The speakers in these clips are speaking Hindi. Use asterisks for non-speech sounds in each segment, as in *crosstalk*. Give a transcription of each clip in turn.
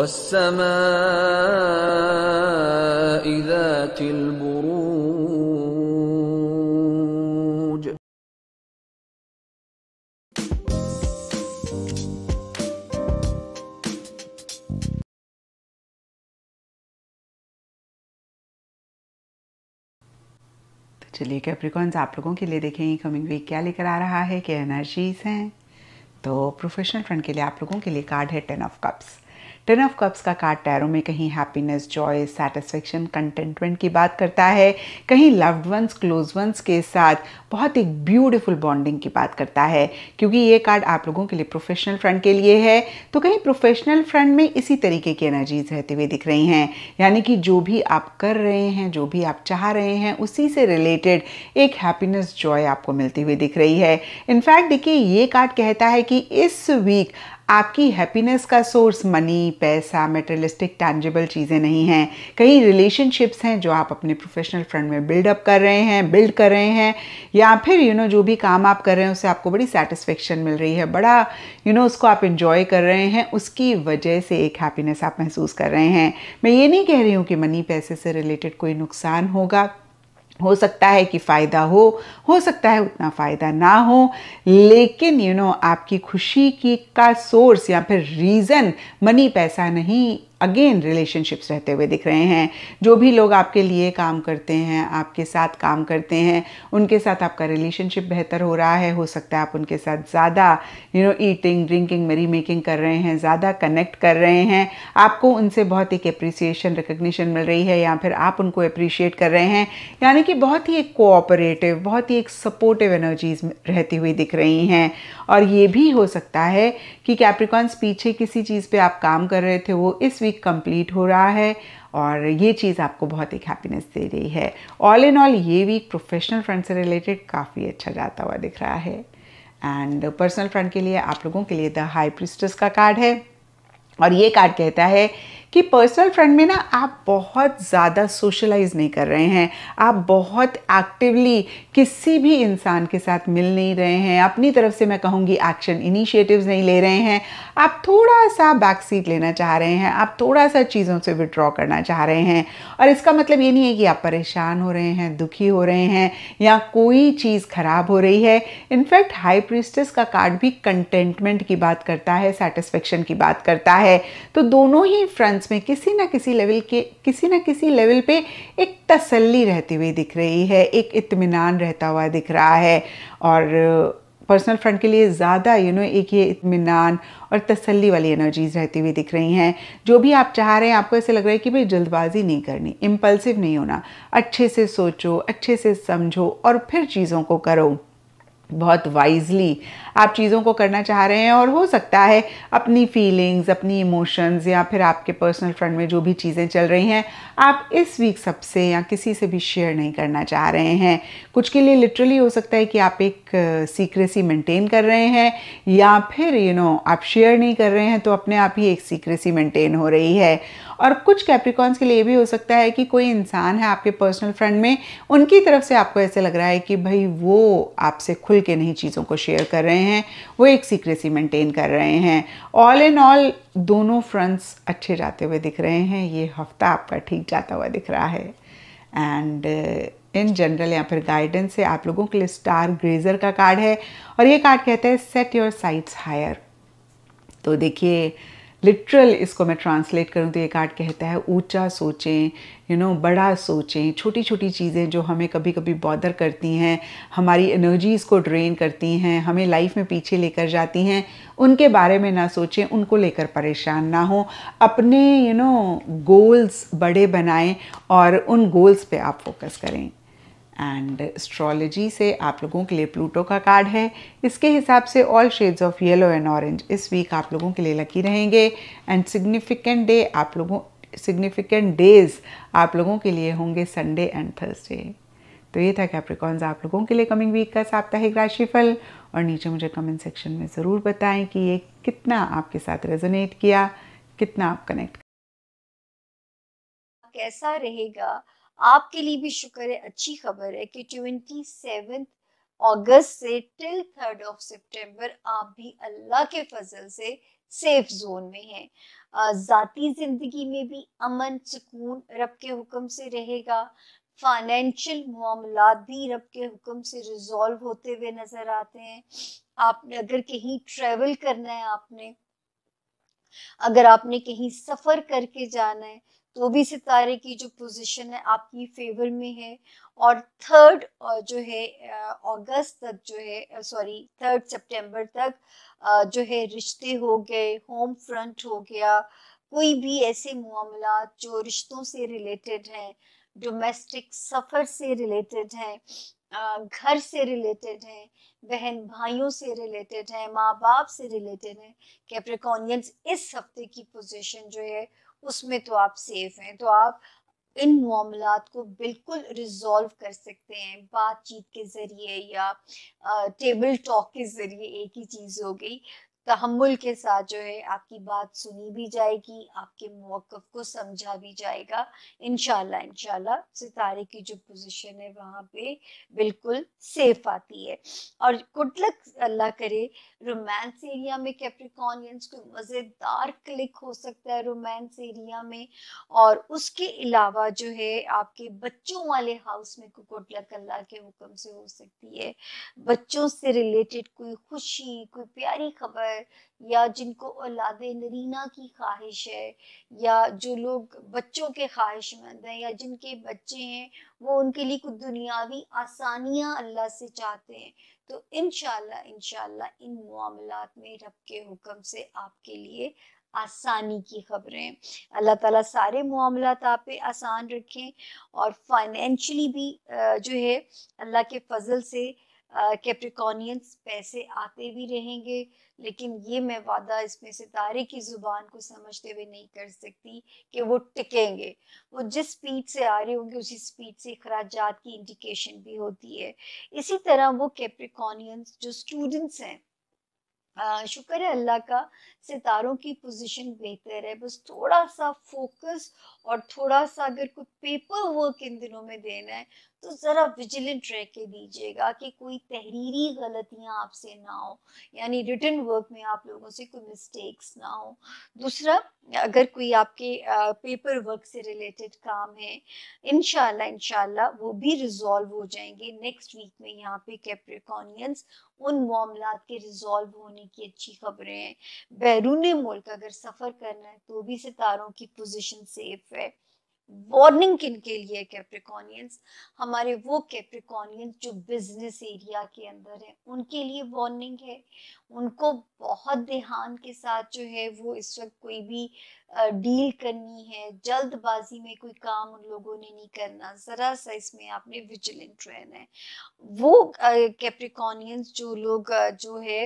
والسماء ذات البروج तो चलिए कैप्रिकॉन्स आप लोगों के लिए देखेंगे कमिंग वीक क्या लेकर आ रहा है क्या एनर्जीज हैं तो प्रोफेशनल फ्रंट के लिए आप लोगों के लिए कार्ड है ten of cups ten of cups का कार्ड टैरो में कहीं हैप्पीनेस जॉय सेटिस्फेक्शन कंटेंटमेंट की बात करता है कहीं लव्ड वंस क्लोज वंस के साथ बहुत एक ब्यूटीफुल बॉन्डिंग की बात करता है क्योंकि ये कार्ड आप लोगों के लिए प्रोफेशनल फ्रंट के लिए है तो कहीं प्रोफेशनल फ्रंट में इसी तरीके की एनर्जीज रहते हुए दिख रही हैं यानी कि जो भी आप कर रहे हैं जो भी आप चाह रहे हैं उसी से रिलेटेड एक हैप्पीनेस जॉय आपको मिलती हुई दिख रही है इनफैक्ट देखिए ये कार्ड कहता है कि इस वीक आपकी हैप्पीनेस का सोर्स मनी पैसा मेटरलिस्टिक टैंजेबल चीज़ें नहीं हैं कई रिलेशनशिप्स हैं जो आप अपने प्रोफेशनल फ्रंट में बिल्डअप कर रहे हैं बिल्ड कर रहे हैं या फिर यू you नो know, जो भी काम आप कर रहे हैं उससे आपको बड़ी सेटिस्फेक्शन मिल रही है बड़ा यू you नो know, उसको आप इन्जॉय कर रहे हैं उसकी वजह से एक हैप्पीनेस आप महसूस कर रहे हैं मैं ये नहीं कह रही हूँ कि मनी पैसे से रिलेटेड कोई नुकसान होगा हो सकता है कि फ़ायदा हो हो सकता है उतना फ़ायदा ना हो लेकिन यू you नो know, आपकी खुशी की का सोर्स या फिर रीज़न मनी पैसा नहीं अगेन रिलेशनशिप्स रहते हुए दिख रहे हैं जो भी लोग आपके लिए काम करते हैं आपके साथ काम करते हैं उनके साथ आपका रिलेशनशिप बेहतर हो रहा है हो सकता है आप उनके साथ ज़्यादा you know eating drinking merrymaking कर रहे हैं ज़्यादा कनेक्ट कर रहे हैं आपको उनसे बहुत एक अप्रिसिएशन रिकग्निशन मिल रही है या फिर आप उनको अप्रिशिएट कर रहे हैं यानी कि बहुत ही एक कोऑपरेटिव बहुत ही एक सपोर्टिव एनर्जीज रहती हुई दिख रही हैं और ये भी हो सकता है कि कैप्रिकॉन्स पीछे किसी चीज़ पर आप काम कर रहे थे वो इस वीक कंप्लीट हो रहा है और ये चीज़ आपको बहुत एक हैप्पीनेस दे रही है ऑल इन ऑल ये वीक प्रोफेशनल फ्रंट से रिलेटेड काफ़ी अच्छा जाता हुआ दिख रहा है एंड पर्सनल फ्रंट के लिए आप लोगों के लिए द हाई प्रिस्टस का कार्ड है और ये कार्ड कहता है कि पर्सनल फ्रेंड में ना आप बहुत ज़्यादा सोशलाइज नहीं कर रहे हैं आप बहुत एक्टिवली किसी भी इंसान के साथ मिल नहीं रहे हैं अपनी तरफ से मैं कहूँगी एक्शन इनिशिएटिव्स नहीं ले रहे हैं आप थोड़ा सा बैक सीट लेना चाह रहे हैं आप थोड़ा सा चीज़ों से विड्रॉ करना चाह रहे हैं और इसका मतलब ये नहीं है कि आप परेशान हो रहे हैं दुखी हो रहे हैं या कोई चीज़ खराब हो रही है इनफैक्ट हाई प्रिस्टेस का कार्ड भी कंटेंटमेंट की बात करता है सेटिस्फेक्शन की बात करता है तो दोनों ही फ्रेंड्स पेरेंट्स में किसी ना किसी लेवल के किसी ना किसी लेवल पे एक तसल्ली रहती हुई दिख रही है एक इत्मीनान रहता हुआ दिख रहा है और पर्सनल फ्रंट के लिए ज़्यादा यू नो एक ये इतमान और तसल्ली वाली एनर्जीज रहती हुई दिख रही हैं जो भी आप चाह रहे हैं आपको ऐसे लग रहा है कि भाई जल्दबाजी नहीं करनी इम्पल्सिव नहीं होना अच्छे से सोचो अच्छे से समझो और फिर चीज़ों को करो बहुत वाइजली आप चीज़ों को करना चाह रहे हैं और हो सकता है अपनी फीलिंग्स अपनी इमोशंस या फिर आपके पर्सनल फ्रंट में जो भी चीज़ें चल रही हैं आप इस वीक सबसे या किसी से भी शेयर नहीं करना चाह रहे हैं कुछ के लिए लिटरली हो सकता है कि आप एक सीक्रेसी मेंटेन कर रहे हैं या फिर यू you नो know, आप शेयर नहीं कर रहे हैं तो अपने आप ही एक सीक्रेसी मेंटेन हो रही है और कुछ कैप्रिकॉन्स के लिए भी हो सकता है कि कोई इंसान है आपके पर्सनल फ्रेंड में उनकी तरफ से आपको ऐसे लग रहा है कि भाई वो आपसे खुल के नहीं चीज़ों को शेयर कर रहे हैं हैं वो एक सीक्रेसी मेंटेन कर रहे हैं ऑल इन ऑल दोनों फ्रंट्स अच्छे जाते हुए दिख रहे हैं ये हफ्ता आपका ठीक जाता हुआ दिख रहा है एंड इन जनरल या फिर गाइडेंस से आप लोगों के लिए स्टार ग्रेजर का कार्ड है और ये कार्ड कहते हैं सेट योर साइट्स हायर तो देखिए लिटरल इसको मैं ट्रांसलेट करूँ तो ये कार्ड कहता है ऊंचा सोचें यू नो बड़ा सोचें छोटी छोटी चीज़ें जो हमें कभी कभी बॉदर करती हैं हमारी एनर्जीज़ को ड्रेन करती हैं हमें लाइफ में पीछे लेकर जाती हैं उनके बारे में ना सोचें उनको लेकर परेशान ना हो अपने यू नो गोल्स बड़े बनाएं और उन गोल्स पे आप फोकस करें एंड एस्ट्रोलॉजी से आप लोगों के लिए प्लूटो का कार्ड है इसके हिसाब से all shades of yellow and orange इस वीक आप लोगों के लिए लकी रहेंगे एंड सिग्निफिकेंट डे आप लोगों सिग्निफिकेंट डेज आप लोगों के लिए होंगे संडे एंड थर्सडे तो ये था कैप्रिकॉन्स आप लोगों के लिए कमिंग वीक का साप्ताहिक राशिफल और नीचे मुझे कमेंट सेक्शन में ज़रूर बताएं कि ये कितना आपके साथ रेजोनेट किया कितना आप कनेक्ट कैसा रहेगा आपके लिए भी शुक्र है अच्छी खबर है कि ट्वेंटी सेवन अगस्त से टिल थर्ड ऑफ सितंबर आप भी अल्लाह के फजल से सेफ जोन में हैं ज़ाती ज़िंदगी में भी अमन सुकून रब के हुक्म से रहेगा फाइनेंशियल मामला भी रब के हुक्म से रिजॉल्व होते हुए नज़र आते हैं आपने अगर कहीं ट्रेवल करना है आपने अगर आपने कहीं सफ़र करके जाना है तो भी सितारे की जो पोजीशन है आपकी फेवर में है और थर्ड जो है अगस्त तक जो है सॉरी थर्ड सितंबर तक जो है रिश्ते हो गए होम फ्रंट हो गया कोई भी ऐसे मामला जो रिश्तों से रिलेटेड हैं डोमेस्टिक सफ़र से रिलेटेड हैं घर से रिलेटेड हैं बहन भाइयों से रिलेटेड हैं माँ बाप से रिलेटेड हैं कैप्रिकॉनियंस इस हफ्ते की पोजीशन जो है उसमें तो आप सेफ हैं तो आप इन मामला को बिल्कुल रिजॉल्व कर सकते हैं बातचीत के ज़रिए या टेबल टॉक के ज़रिए एक ही चीज़ हो गई तहमुल के साथ जो है आपकी बात सुनी भी जाएगी आपके मौक़ को समझा भी जाएगा इनशाला इनशाला सितारे की जो पोजीशन है वहाँ पे बिल्कुल सेफ आती है और कुटलक अल्लाह करे रोमांस एरिया में कैप्रिकॉनियंस को मज़ेदार क्लिक हो सकता है रोमांस एरिया में और उसके अलावा जो है आपके बच्चों वाले हाउस में कुटलक अल्लाह के हुक्म से हो सकती है बच्चों से रिलेटेड कोई खुशी कोई प्यारी खबर है या जिनको औलाद नरीना की ख्वाहिश है या जो लोग बच्चों के ख्वाहिशमंद हैं या जिनके बच्चे हैं वो उनके लिए कुछ दुनियावी आसानियाँ अल्लाह से चाहते हैं तो इन इन इन मामला में रब के हुक्म से आपके लिए आसानी की खबरें अल्लाह ताला सारे मामला आप पे आसान रखें और फाइनेंशियली भी जो है अल्लाह के फजल से कैप्रिकॉनियंस पैसे आते भी रहेंगे लेकिन ये मैं वादा इसमें सितारे की ज़ुबान को समझते हुए नहीं कर सकती कि वो टिकेंगे वो जिस स्पीड से आ रहे होंगे उसी स्पीड से अखराज की इंडिकेशन भी होती है इसी तरह वो कैप्रिकॉनियंस जो स्टूडेंट्स हैं शुक्र है अल्लाह का सितारों की पोजीशन बेहतर है बस थोड़ा सा फोकस और थोड़ा सा अगर कोई पेपर वर्क इन दिनों में देना है तो ज़रा विजिलेंट रह के दीजिएगा कि कोई तहरीरी गलतियाँ आपसे ना हो यानी रिटर्न वर्क में आप लोगों से कोई मिस्टेक्स ना हो दूसरा अगर कोई आपके पेपर वर्क से रिलेटेड काम है इन इनशाला वो भी रिजॉल्व हो जाएंगे नेक्स्ट वीक में यहाँ पे कैप्रिकॉनियंस उन मामला के रिजॉल्व होने की अच्छी खबरें हैं बैरून मुल्क अगर सफ़र करना है तो भी सितारों की पोजीशन सेफ है वार्निंग किन के लिए कैप्रिकॉनियंस हमारे वो कैप्रिकॉनियंस जो बिजनेस एरिया के अंदर है उनके लिए वार्निंग है उनको बहुत ध्यान के साथ जो है वो इस वक्त कोई भी डील करनी है जल्दबाजी में कोई काम उन लोगों ने नहीं करना ज़रा सा इसमें आपने विजिलेंट रहना है वो कैप्रिकॉनियंस जो लोग जो है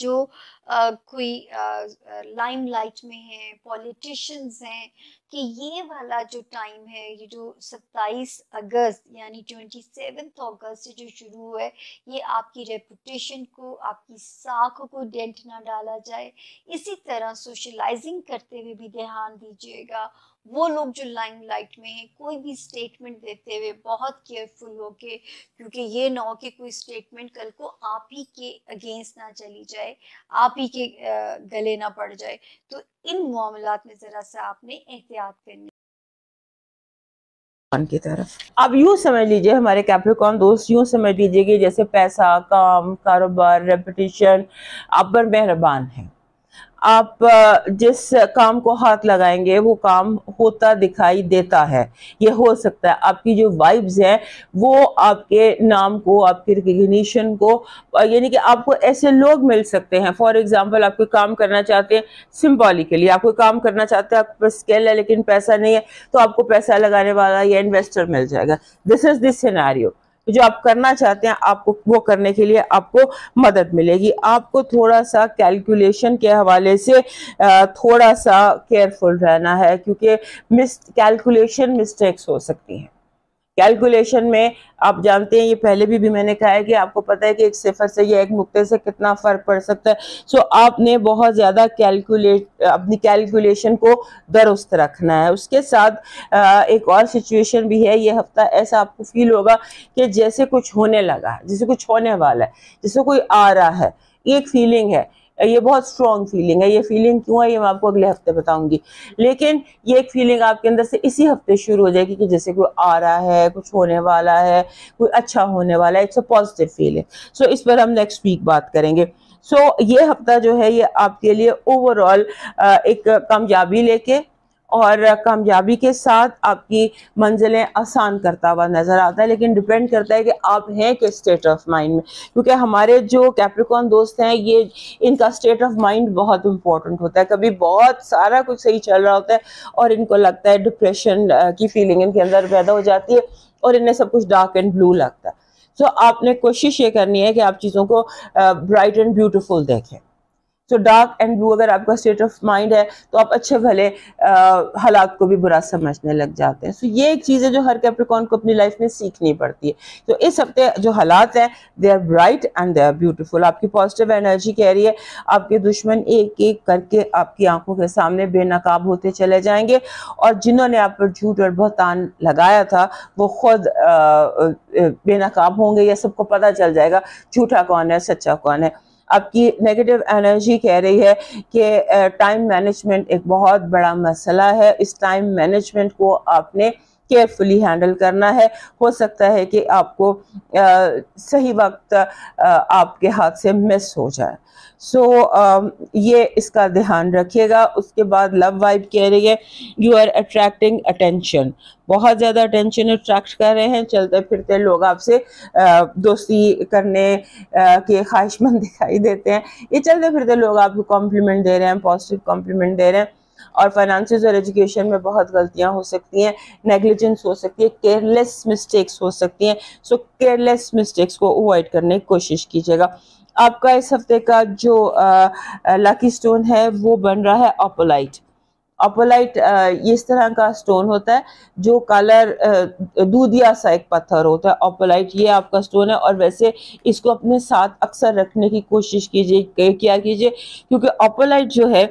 जो कोई लाइमलाइट में है पॉलिटिशियंस हैं कि ये वाला जो टाइम है ये जो 27 अगस्त यानी ट्वेंटी अगस्त से जो शुरू हुआ है ये आपकी रेपुटेशन को आपकी साख को डेंट ना डाला जाए इसी तरह सोशलाइजिंग करते हुए भी ध्यान दीजिएगा वो लोग जो लाइम लाइट में हैं कोई भी स्टेटमेंट देते हुए बहुत केयरफुल हो के क्योंकि ये ना हो कि कोई स्टेटमेंट कल को आप ही के अगेंस्ट ना चली जाए आप ही के गले ना पड़ जाए तो इन मामला में जरा सा आपने एहतियात करनी की तरफ अब यूँ समझ लीजिए हमारे कैप्रिकॉन दोस्त यूँ समझ लीजिए कि जैसे पैसा काम कारोबार रेपटेशन अपर मेहरबान है आप जिस काम को हाथ लगाएंगे वो काम होता दिखाई देता है ये हो सकता है आपकी जो वाइब्स हैं वो आपके नाम को आपके रिकग्निशन को यानी कि आपको ऐसे लोग मिल सकते हैं फॉर एग्जांपल आप कोई काम करना चाहते हैं सिम्बॉलिकली आप कोई काम करना चाहते हैं आपके स्केल है लेकिन पैसा नहीं है तो आपको पैसा लगाने वाला या इन्वेस्टर मिल जाएगा दिस इज दिस सिनारियो जो आप करना चाहते हैं आपको वो करने के लिए आपको मदद मिलेगी आपको थोड़ा सा कैलकुलेशन के हवाले से थोड़ा सा केयरफुल रहना है क्योंकि मिस कैलकुलेशन मिस्टेक्स हो सकती हैं कैलकुलेशन में आप जानते हैं ये पहले भी भी मैंने कहा है कि आपको पता है कि एक सिफर से या एक नुकते से कितना फ़र्क पड़ सकता है सो आपने बहुत ज़्यादा कैलकुलेट अपनी कैलकुलेशन को दुरुस्त रखना है उसके साथ एक और सिचुएशन भी है ये हफ्ता ऐसा आपको फील होगा कि जैसे कुछ होने लगा जैसे कुछ होने वाला है जैसे कोई आ रहा है एक फीलिंग है ये बहुत स्ट्रॉन्ग फीलिंग है ये फीलिंग क्यों है ये मैं आपको अगले हफ्ते बताऊंगी लेकिन ये एक फीलिंग आपके अंदर से इसी हफ्ते शुरू हो जाएगी कि जैसे कोई आ रहा है कुछ होने वाला है कोई अच्छा होने वाला है it's a positive feeling so इस पर हम नेक्स्ट वीक बात करेंगे सो so, ये हफ्ता जो है ये आपके लिए ओवरऑल एक कामयाबी लेके और कामयाबी के साथ आपकी मंजिलें आसान करता हुआ नज़र आता है लेकिन डिपेंड करता है कि आप हैं किस स्टेट ऑफ माइंड में क्योंकि हमारे जो कैप्रिकॉन दोस्त हैं ये इनका स्टेट ऑफ माइंड बहुत इंपॉर्टेंट होता है कभी बहुत सारा कुछ सही चल रहा होता है और इनको लगता है डिप्रेशन की फीलिंग इनके अंदर पैदा हो जाती है और इन्हें सब कुछ डार्क एंड ब्लू लगता है सो so, आपने कोशिश ये करनी है कि आप चीज़ों को ब्राइट एंड ब्यूटीफुल देखें तो डार्क एंड ब्लू अगर आपका स्टेट ऑफ माइंड है तो आप अच्छे भले हालात को भी बुरा समझने लग जाते हैं सो so, ये एक चीज़ है जो हर कैप्रिकॉन को अपनी लाइफ में सीखनी पड़ती है तो so, इस हफ्ते जो हालात हैं they are bright and they are beautiful आपकी पॉजिटिव एनर्जी कह रही है आपके दुश्मन एक एक करके आपकी आंखों के सामने बेनकाब होते चले जाएंगे और जिन्होंने आप पर झूठ और बहतान लगाया था वो खुद बेनकाब होंगे या सबको पता चल जाएगा झूठा कौन है सच्चा कौन है आपकी नेगेटिव एनर्जी कह रही है कि टाइम मैनेजमेंट एक बहुत बड़ा मसला है इस टाइम मैनेजमेंट को आपने केयरफुली हैंडल करना है हो सकता है कि आपको आ, सही वक्त आ, आपके हाथ से मिस हो जाए सो so, ये इसका ध्यान रखिएगा उसके बाद लव वाइब कह रही है यू आर अट्रैक्टिंग अटेंशन बहुत ज़्यादा अटेंशन अट्रैक्ट कर रहे हैं चलते फिरते लोग आपसे दोस्ती करने के ख्वाहिशमंद *laughs* दिखाई देते हैं ये चलते फिरते लोग आपको कॉम्प्लीमेंट दे रहे हैं पॉजिटिव कॉम्प्लीमेंट दे रहे हैं और फाइनेंस और एजुकेशन में बहुत गलतियां हो सकती हैं नेग्लिजेंस हो सकती है केयरलेस मिस्टेक्स हो सकती हैं सो केयरलेस मिस्टेक्स को अवॉइड करने की कोशिश कीजिएगा आपका इस हफ्ते का जो लकी स्टोन है वो बन रहा है ऑपोलाइट अपोलाइट ये इस तरह का स्टोन होता है जो कलर दूधिया सा एक पत्थर होता है अपोलाइट ये आपका स्टोन है और वैसे इसको अपने साथ अक्सर रखने की कोशिश कीजिए क्या कीजिए क्योंकि अपोलाइट जो है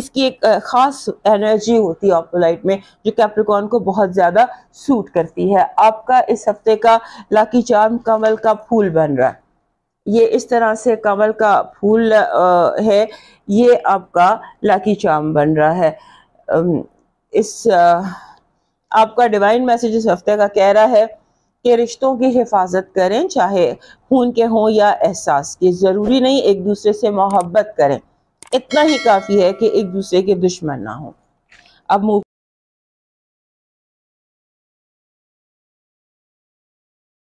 इसकी एक ख़ास एनर्जी होती है ऑपोलाइट में जो कैप्रिकॉन को बहुत ज़्यादा सूट करती है आपका इस हफ्ते का लाकी चार्म कमल का फूल बन रहा है ये इस तरह से कमल का फूल है ये आपका लाकी चार्म बन रहा है इस आपका डिवाइन मैसेज इस हफ्ते का कह रहा है कि रिश्तों की हिफाजत करें चाहे खून के हों या एहसास के ज़रूरी नहीं एक दूसरे से मोहब्बत करें इतना ही काफ़ी है कि एक दूसरे के दुश्मन ना हो अब